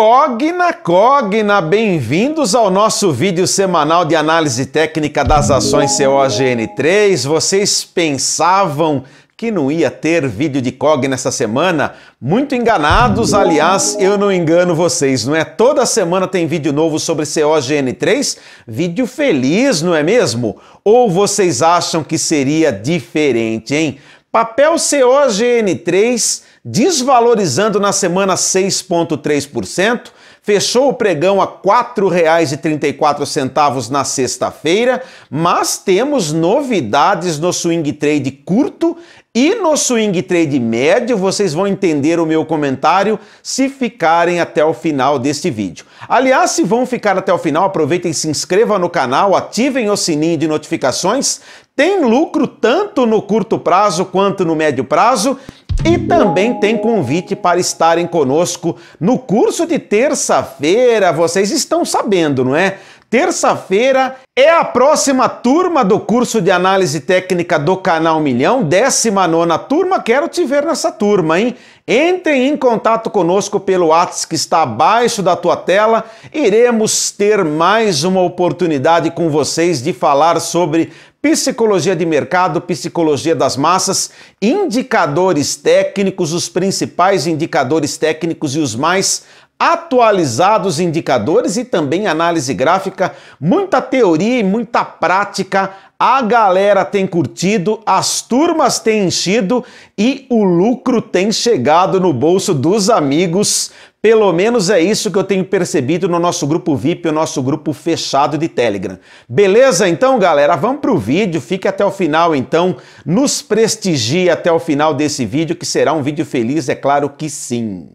Cogna, Cogna, bem-vindos ao nosso vídeo semanal de análise técnica das ações COGN3. Vocês pensavam que não ia ter vídeo de Cogna essa semana? Muito enganados, aliás, eu não engano vocês, não é? Toda semana tem vídeo novo sobre COGN3, vídeo feliz, não é mesmo? Ou vocês acham que seria diferente, hein? Papel COGN3 desvalorizando na semana 6,3%, fechou o pregão a R$ 4,34 na sexta-feira, mas temos novidades no swing trade curto e no swing trade médio, vocês vão entender o meu comentário se ficarem até o final deste vídeo. Aliás, se vão ficar até o final, aproveitem, se inscrevam no canal, ativem o sininho de notificações. Tem lucro tanto no curto prazo quanto no médio prazo e também tem convite para estarem conosco no curso de terça-feira. Vocês estão sabendo, não é? Terça-feira é a próxima turma do curso de análise técnica do canal Milhão, 19 turma. Quero te ver nessa turma, hein? Entre em contato conosco pelo WhatsApp que está abaixo da tua tela. Iremos ter mais uma oportunidade com vocês de falar sobre psicologia de mercado, psicologia das massas, indicadores técnicos, os principais indicadores técnicos e os mais Atualizados indicadores e também análise gráfica, muita teoria e muita prática. A galera tem curtido, as turmas têm enchido e o lucro tem chegado no bolso dos amigos. Pelo menos é isso que eu tenho percebido no nosso grupo VIP, o nosso grupo fechado de Telegram. Beleza? Então, galera, vamos para o vídeo. Fique até o final, então. Nos prestigie até o final desse vídeo, que será um vídeo feliz, é claro que sim.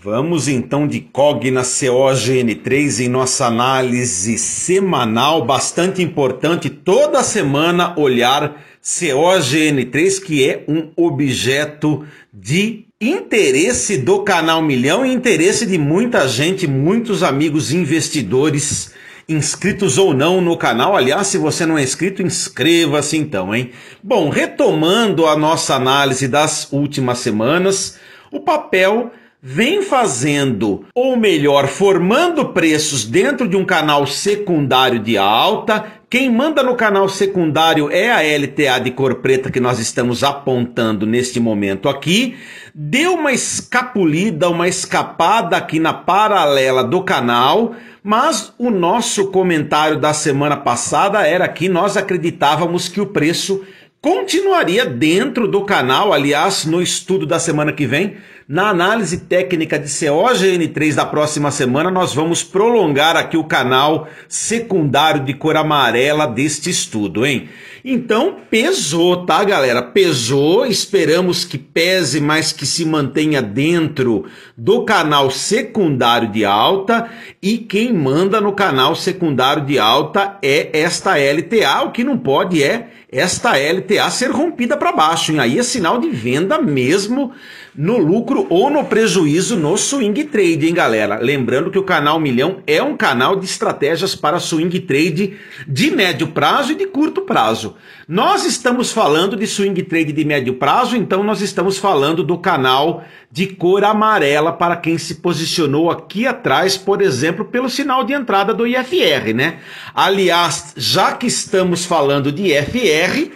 Vamos então de COG na COGN3 em nossa análise semanal, bastante importante, toda semana olhar COGN3, que é um objeto de interesse do canal Milhão e interesse de muita gente, muitos amigos investidores inscritos ou não no canal. Aliás, se você não é inscrito, inscreva-se então, hein? Bom, retomando a nossa análise das últimas semanas, o papel vem fazendo, ou melhor, formando preços dentro de um canal secundário de alta. Quem manda no canal secundário é a LTA de cor preta que nós estamos apontando neste momento aqui. Deu uma escapulida, uma escapada aqui na paralela do canal, mas o nosso comentário da semana passada era que nós acreditávamos que o preço continuaria dentro do canal, aliás, no estudo da semana que vem, na análise técnica de COGN3 da próxima semana, nós vamos prolongar aqui o canal secundário de cor amarela deste estudo, hein? Então, pesou, tá, galera? Pesou, esperamos que pese, mas que se mantenha dentro do canal secundário de alta. E quem manda no canal secundário de alta é esta LTA. O que não pode é esta LTA ser rompida para baixo, hein? Aí é sinal de venda mesmo no lucro lucro ou no prejuízo no swing trade, hein, galera? Lembrando que o canal Milhão é um canal de estratégias para swing trade de médio prazo e de curto prazo. Nós estamos falando de swing trade de médio prazo, então nós estamos falando do canal de cor amarela para quem se posicionou aqui atrás, por exemplo, pelo sinal de entrada do IFR, né? Aliás, já que estamos falando de IFR,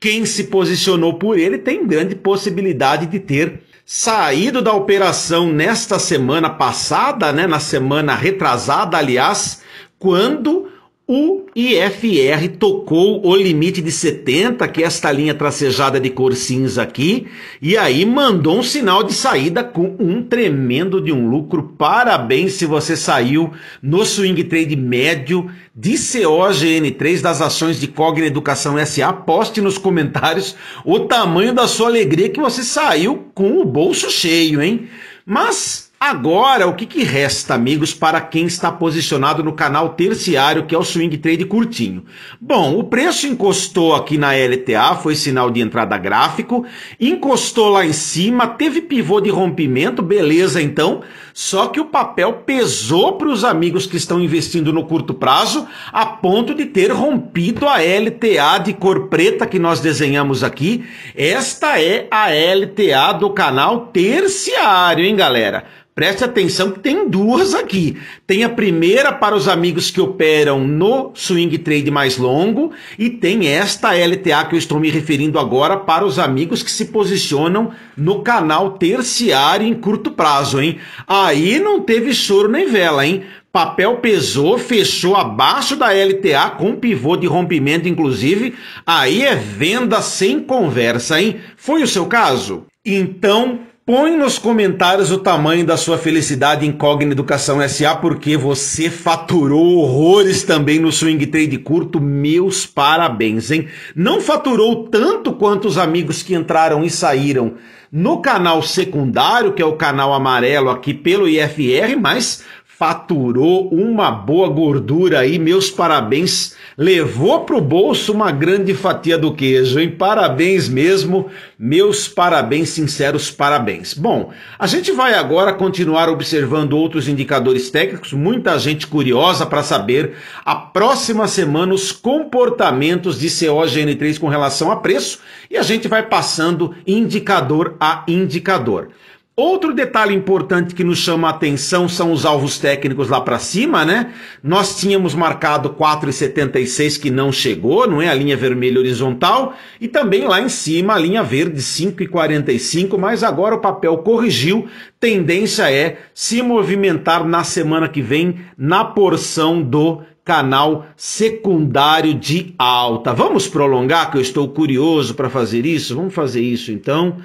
quem se posicionou por ele tem grande possibilidade de ter saído da operação nesta semana passada, né, na semana retrasada, aliás, quando o IFR tocou o limite de 70, que é esta linha tracejada de cor cinza aqui, e aí mandou um sinal de saída com um tremendo de um lucro. Parabéns se você saiu no swing trade médio de COGN3 das ações de Cogna Educação SA. Poste nos comentários o tamanho da sua alegria que você saiu com o bolso cheio, hein? Mas Agora, o que, que, resta, amigos, para quem está posicionado no canal terciário, que é o swing trade curtinho? Bom, o preço encostou aqui na LTA, foi sinal de entrada gráfico, encostou lá em cima, teve pivô de rompimento, beleza então. Só que o papel pesou para os amigos que estão investindo no curto prazo, a ponto de ter rompido a LTA de cor preta que nós desenhamos aqui. Esta é a LTA do canal terciário, hein, galera? Preste atenção que tem duas aqui. Tem a primeira para os amigos que operam no swing trade mais longo e tem esta LTA que eu estou me referindo agora para os amigos que se posicionam no canal terciário em curto prazo, hein? A Aí não teve choro nem vela, hein? Papel pesou, fechou abaixo da LTA com pivô de rompimento, inclusive. Aí é venda sem conversa, hein? Foi o seu caso? Então Põe nos comentários o tamanho da sua felicidade em Cogna Educação SA, porque você faturou horrores também no swing trade curto. Meus parabéns, hein? Não faturou tanto quanto os amigos que entraram e saíram no canal secundário, que é o canal amarelo aqui pelo IFR, mas faturou uma boa gordura aí, meus parabéns. Levou pro bolso uma grande fatia do queijo, hein? Parabéns mesmo, meus parabéns, sinceros parabéns. Bom, a gente vai agora continuar observando outros indicadores técnicos, muita gente curiosa para saber a próxima semana os comportamentos de COGN3 com relação a preço e a gente vai passando indicador a indicador. Outro detalhe importante que nos chama a atenção são os alvos técnicos lá para cima, né? Nós tínhamos marcado 4,76 que não chegou, não é? A linha vermelha horizontal e também lá em cima a linha verde 5,45, mas agora o papel corrigiu. Tendência é se movimentar na semana que vem na porção do canal secundário de alta. Vamos prolongar que eu estou curioso para fazer isso. Vamos fazer isso então.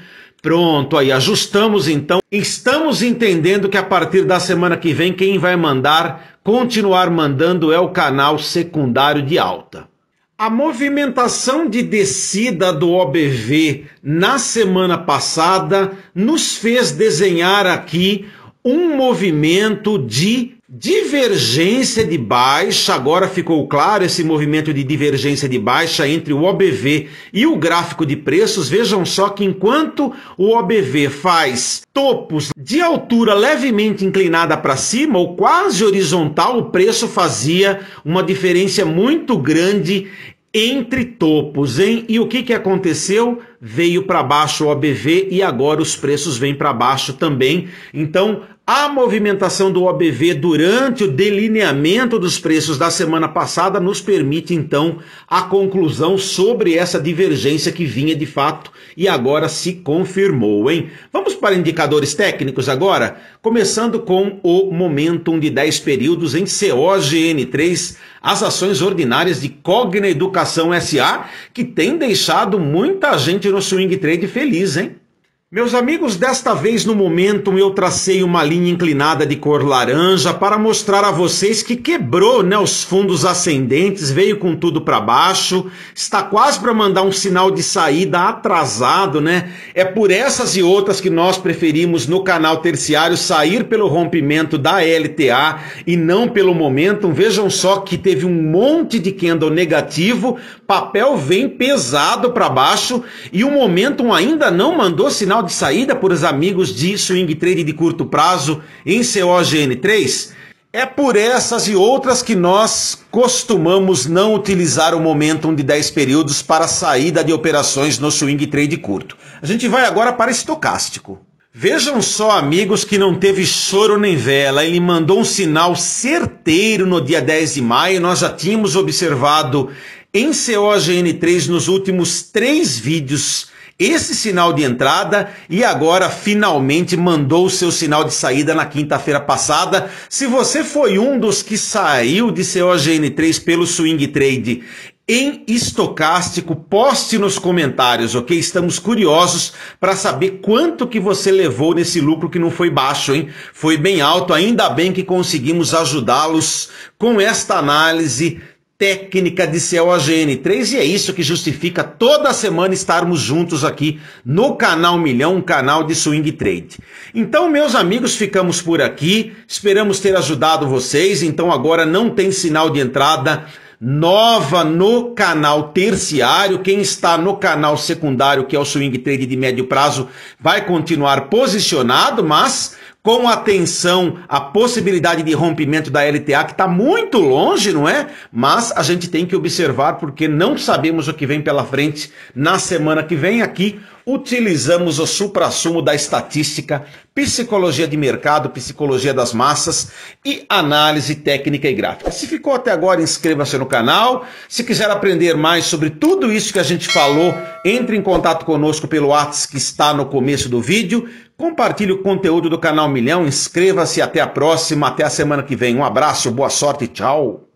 Pronto, aí ajustamos então. Estamos entendendo que a partir da semana que vem quem vai mandar, continuar mandando é o canal secundário de alta. A movimentação de descida do OBV na semana passada nos fez desenhar aqui um movimento de Divergência de baixa, agora ficou claro esse movimento de divergência de baixa entre o OBV e o gráfico de preços. Vejam só que enquanto o OBV faz topos de altura levemente inclinada para cima ou quase horizontal, o preço fazia uma diferença muito grande entre topos, hein? E o que, que aconteceu? veio para baixo o OBV e agora os preços vêm para baixo também. Então, a movimentação do OBV durante o delineamento dos preços da semana passada nos permite então a conclusão sobre essa divergência que vinha de fato e agora se confirmou, hein? Vamos para indicadores técnicos agora, começando com o momentum de 10 períodos em COGN3, as ações ordinárias de Cogna Educação SA, que tem deixado muita gente tirou swing trade feliz, hein? Meus amigos, desta vez no momento eu tracei uma linha inclinada de cor laranja para mostrar a vocês que quebrou né, os fundos ascendentes, veio com tudo para baixo, está quase para mandar um sinal de saída atrasado, né? É por essas e outras que nós preferimos no canal terciário sair pelo rompimento da LTA e não pelo momento. Vejam só que teve um monte de candle negativo, papel vem pesado para baixo e o momento ainda não mandou sinal sinal de saída para os amigos de swing trade de curto prazo em COGN3? É por essas e outras que nós costumamos não utilizar o momentum de 10 períodos para saída de operações no swing trade curto. A gente vai agora para estocástico. Vejam só, amigos, que não teve choro nem vela. Ele mandou um sinal certeiro no dia 10 de maio. Nós já tínhamos observado em COGN3 nos últimos três vídeos esse sinal de entrada e agora finalmente mandou o seu sinal de saída na quinta-feira passada. Se você foi um dos que saiu de seu AGN3 pelo swing trade em estocástico, poste nos comentários, ok? Estamos curiosos para saber quanto que você levou nesse lucro que não foi baixo, hein? Foi bem alto, ainda bem que conseguimos ajudá-los com esta análise técnica de COAGN3 e é isso que justifica toda semana estarmos juntos aqui no canal Milhão, um canal de swing trade. Então, meus amigos, ficamos por aqui. Esperamos ter ajudado vocês. Então, agora não tem sinal de entrada nova no canal terciário. Quem está no canal secundário, que é o swing trade de médio prazo, vai continuar posicionado, mas com atenção à possibilidade de rompimento da LTA, que está muito longe, não é? Mas a gente tem que observar, porque não sabemos o que vem pela frente na semana que vem aqui utilizamos o suprassumo da estatística, psicologia de mercado, psicologia das massas e análise técnica e gráfica. Se ficou até agora, inscreva-se no canal. Se quiser aprender mais sobre tudo isso que a gente falou, entre em contato conosco pelo WhatsApp que está no começo do vídeo. Compartilhe o conteúdo do canal Milhão, inscreva-se até a próxima, até a semana que vem. Um abraço, boa sorte, tchau.